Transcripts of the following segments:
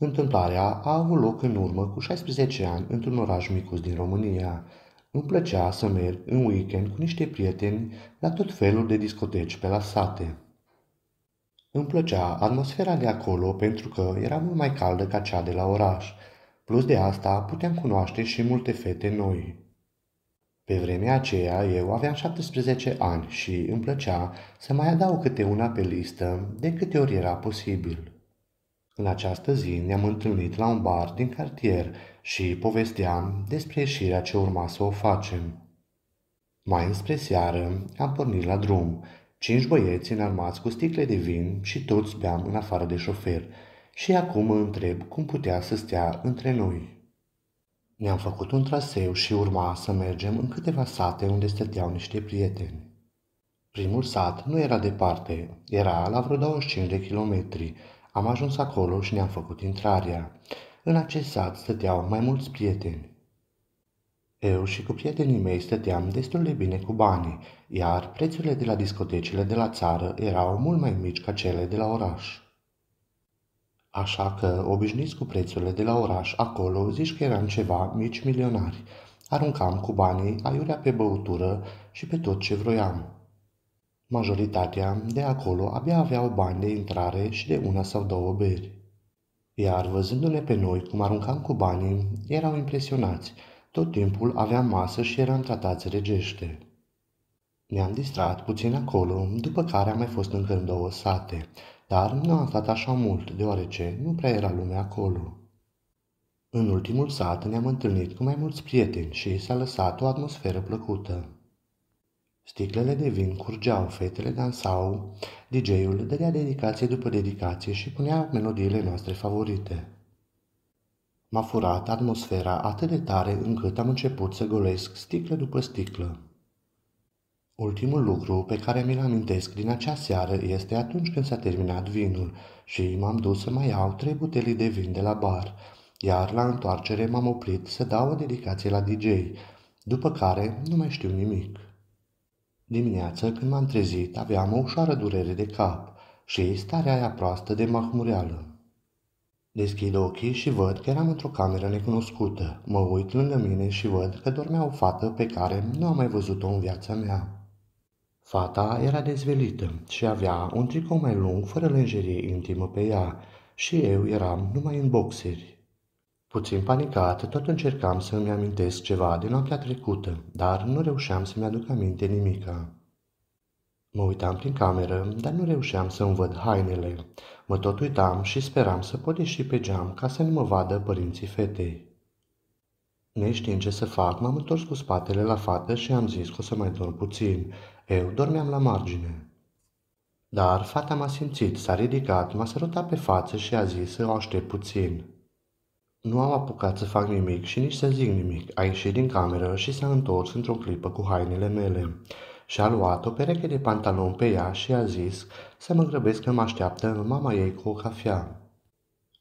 Întâmplarea a avut loc în urmă cu 16 ani într-un oraș micus din România. Îmi plăcea să merg în weekend cu niște prieteni la tot felul de discoteci pe la sate. Îmi plăcea atmosfera de acolo pentru că era mult mai caldă ca cea de la oraș. Plus de asta, puteam cunoaște și multe fete noi. Pe vremea aceea, eu aveam 17 ani și îmi plăcea să mai adaug câte una pe listă de câte ori era posibil. În această zi ne-am întâlnit la un bar din cartier și povesteam despre ieșirea ce urma să o facem. Mai înspre seară am pornit la drum, cinci băieți înarmați cu sticle de vin și toți beam în afară de șofer și acum mă întreb cum putea să stea între noi. Ne-am făcut un traseu și urma să mergem în câteva sate unde stăteau niște prieteni. Primul sat nu era departe, era la vreo 25 de kilometri, am ajuns acolo și ne-am făcut intrarea. În acest sat stăteau mai mulți prieteni. Eu și cu prietenii mei stăteam destul de bine cu banii, iar prețurile de la discotecile de la țară erau mult mai mici ca cele de la oraș. Așa că, obișnuiți cu prețurile de la oraș, acolo zici că eram ceva mici milionari. Aruncam cu banii aiurea pe băutură și pe tot ce vroiam. Majoritatea de acolo abia aveau bani de intrare și de una sau două beri. Iar văzându-ne pe noi cum aruncam cu banii, erau impresionați. Tot timpul aveam masă și eram tratați regește. Ne-am distrat puțin acolo, după care am mai fost încă în două sate, dar nu am stat așa mult, deoarece nu prea era lume acolo. În ultimul sat ne-am întâlnit cu mai mulți prieteni și s-a lăsat o atmosferă plăcută. Sticlele de vin curgeau, fetele dansau, DJ-ul dădea dedicație după dedicație și punea melodiile noastre favorite. M-a furat atmosfera atât de tare încât am început să golesc sticlă după sticlă. Ultimul lucru pe care mi-l amintesc din acea seară este atunci când s-a terminat vinul și m-am dus să mai iau trei butelii de vin de la bar, iar la întoarcere m-am oprit să dau o dedicație la DJ, după care nu mai știu nimic. Dimineața, când m-am trezit, aveam o ușoară durere de cap și starea aia proastă de mahmureală. Deschid ochii și văd că eram într-o cameră necunoscută. Mă uit lângă mine și văd că dormea o fată pe care nu am mai văzut-o în viața mea. Fata era dezvelită și avea un tricou mai lung fără lenjerie intimă pe ea și eu eram numai în boxeri. Puțin panicat, tot încercam să îmi amintesc ceva de noaptea trecută, dar nu reușeam să-mi aduc aminte nimica. Mă uitam prin cameră, dar nu reușeam să-mi văd hainele. Mă tot uitam și speram să pot ieși pe geam ca să nu mă vadă părinții fetei. Neștiind ce să fac, m-am întors cu spatele la fată și am zis că o să mai dorm puțin. Eu dormeam la margine. Dar fata m-a simțit, s-a ridicat, m-a sărutat pe față și a zis să o aștept puțin. Nu am apucat să fac nimic și nici să zic nimic. A ieșit din cameră și s-a întors într-o clipă cu hainele mele. Și-a luat o pereche de pantaloni pe ea și a zis să mă grăbesc că mă așteaptă mama ei cu o cafea.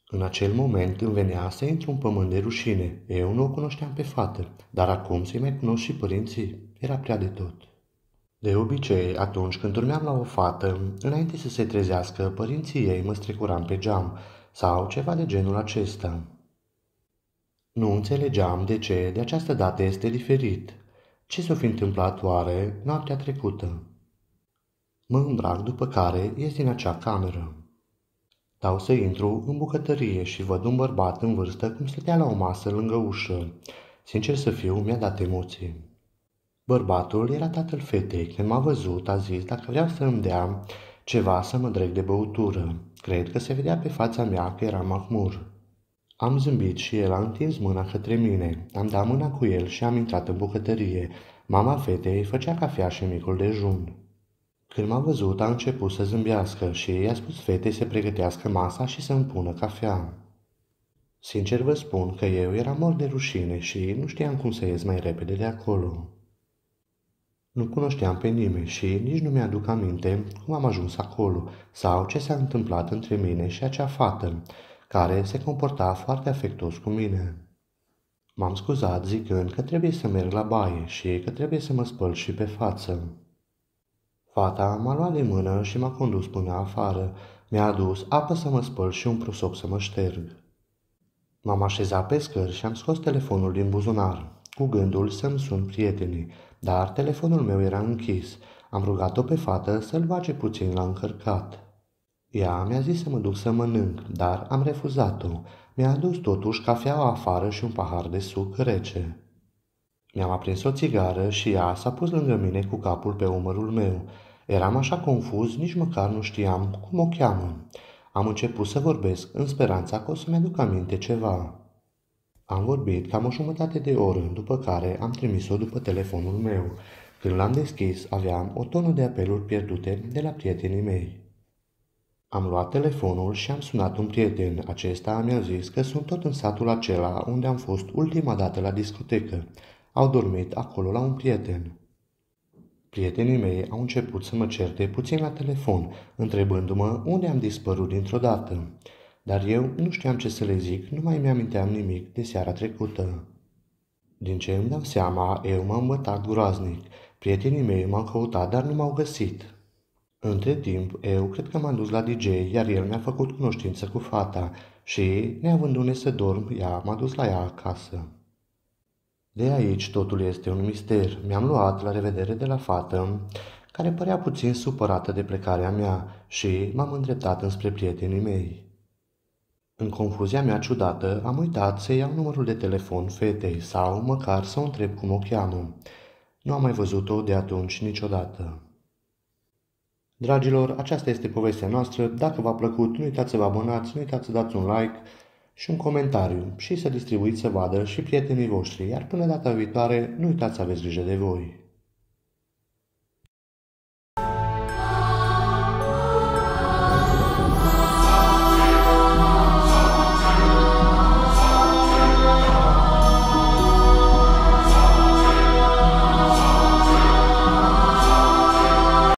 În acel moment îmi venea să intru în pământ de rușine. Eu nu o cunoșteam pe fată, dar acum să-i mai cunosc și părinții. Era prea de tot. De obicei, atunci când dormeam la o fată, înainte să se trezească, părinții ei mă strecuram pe geam sau ceva de genul acesta. Nu înțelegeam de ce de această dată este diferit. Ce s-o fi întâmplat oare noaptea trecută? Mă îmbrac după care ies din acea cameră. Dau să intru în bucătărie și văd un bărbat în vârstă cum stătea la o masă lângă ușă. Sincer să fiu, mi-a dat emoții. Bărbatul era tatăl fetei. Când m-a văzut, a zis dacă vreau să îmi dea ceva să mă dreg de băutură. Cred că se vedea pe fața mea că era mahmur. Am zâmbit și el a întins mâna către mine. Am dat mâna cu el și am intrat în bucătărie. Mama fetei făcea cafea și micul dejun. Când m-a văzut, a început să zâmbească și i-a spus fetei să pregătească masa și să îmi pună cafea. Sincer vă spun că eu eram mor de rușine și nu știam cum să ies mai repede de acolo. Nu cunoșteam pe nimeni și nici nu mi-aduc aminte cum am ajuns acolo sau ce s-a întâmplat între mine și acea fată care se comporta foarte afectuos cu mine. M-am scuzat zicând că trebuie să merg la baie și că trebuie să mă spăl și pe față. Fata m-a luat de mână și m-a condus până afară. Mi-a adus apă să mă spăl și un prosop să mă șterg. M-am așezat pe scări și am scos telefonul din buzunar, cu gândul să-mi sun prietenii, dar telefonul meu era închis. Am rugat-o pe fată să-l bage puțin la încărcat. Ea mi-a zis să mă duc să mănânc, dar am refuzat-o. Mi-a adus totuși cafeaua afară și un pahar de suc rece. Mi-am aprins o țigară și ea s-a pus lângă mine cu capul pe umărul meu. Eram așa confuz, nici măcar nu știam cum o cheamă. Am început să vorbesc în speranța că o să-mi aduc aminte ceva. Am vorbit cam o jumătate de oră, după care am trimis-o după telefonul meu. Când l-am deschis, aveam o tonă de apeluri pierdute de la prietenii mei. Am luat telefonul și am sunat un prieten. Acesta mi-a zis că sunt tot în satul acela unde am fost ultima dată la discotecă. Au dormit acolo la un prieten. Prietenii mei au început să mă certe puțin la telefon, întrebându-mă unde am dispărut dintr-o dată. Dar eu nu știam ce să le zic, nu mai mi-aminteam nimic de seara trecută. Din ce îmi dau seama, eu m-am bătat groaznic. Prietenii mei m-au căutat, dar nu m-au găsit. Între timp, eu cred că m-am dus la DJ, iar el mi-a făcut cunoștință cu fata și, neavând unde să dorm, ea m-a dus la ea acasă. De aici totul este un mister. Mi-am luat la revedere de la fată, care părea puțin supărată de plecarea mea și m-am îndreptat înspre prietenii mei. În confuzia mea ciudată, am uitat să iau numărul de telefon fetei sau măcar să o întreb cum o cheamă. Nu am mai văzut-o de atunci niciodată. Dragilor, aceasta este povestea noastră. Dacă v-a plăcut, nu uitați să vă abonați, nu uitați să dați un like și un comentariu și să distribuiți să vadă și prietenii voștri. Iar până data viitoare, nu uitați să aveți grijă de voi.